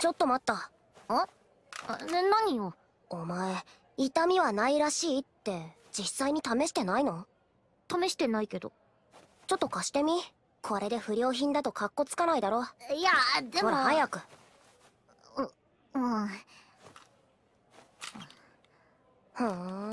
ちょっと待った。あな、何よ。お前、痛みはないらしいって、実際に試してないの試してないけど。ちょっと貸してみこれで不良品だとカッコつかないだろ。いや、でも。ほら、早く。う、うん。ふん。